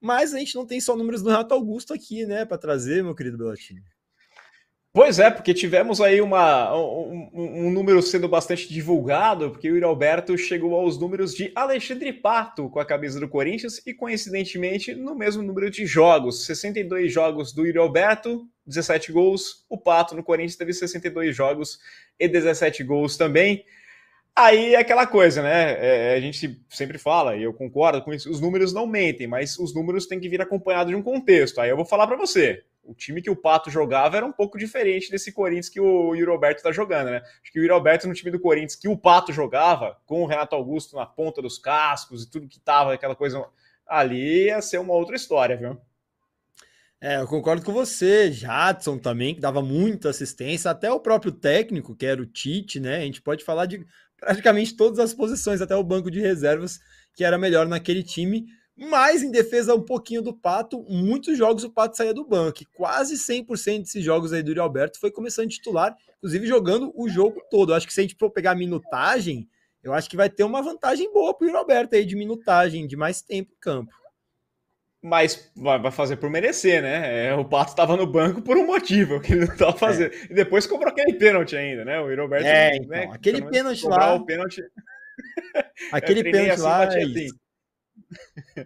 Mas a gente não tem só números do Renato Augusto aqui, né, para trazer, meu querido Belatinho. Pois é, porque tivemos aí uma, um, um, número sendo bastante divulgado, porque o Yuri Alberto chegou aos números de Alexandre Pato com a camisa do Corinthians e, coincidentemente, no mesmo número de jogos. 62 jogos do Yuri Alberto, 17 gols. O Pato no Corinthians teve 62 jogos e 17 gols também. Aí é aquela coisa, né? É, é, a gente sempre fala, e eu concordo com isso, os números não mentem, mas os números têm que vir acompanhados de um contexto. Aí eu vou falar para você. O time que o Pato jogava era um pouco diferente desse Corinthians que o Yuri Alberto está jogando, né? Acho que o Yuri Alberto no time do Corinthians que o Pato jogava, com o Renato Augusto na ponta dos cascos e tudo que tava, aquela coisa ali, ia ser uma outra história, viu? É, eu concordo com você, Jadson também, que dava muita assistência, até o próprio técnico, que era o Tite, né? A gente pode falar de praticamente todas as posições, até o banco de reservas, que era melhor naquele time. Mas em defesa um pouquinho do Pato, muitos jogos o Pato saía do banco. E quase 100% desses jogos aí do Uri Alberto foi começando titular, inclusive jogando o jogo todo. Eu acho que se a gente for pegar a minutagem, eu acho que vai ter uma vantagem boa para o Alberto aí de minutagem, de mais tempo em campo mas vai fazer por merecer, né? É, o Pato estava no banco por um motivo, que ele não estava é. fazendo. É. E depois cobrou aquele pênalti ainda, né? O Roberto. É, né, então, aquele pênalti lá. O pênalti... aquele é, pênalti assim, lá. É assim.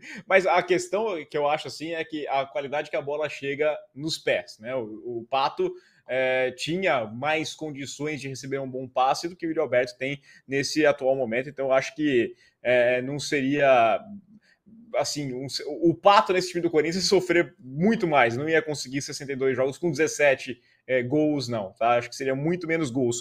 mas a questão que eu acho assim é que a qualidade que a bola chega nos pés, né? O, o Pato. É, tinha mais condições de receber um bom passe do que o Roberto tem nesse atual momento, então eu acho que não seria assim, um, o Pato nesse time do Corinthians é sofrer muito mais, não ia conseguir 62 jogos com 17 é, eh, gols, não, tá? Acho que seria muito menos gols.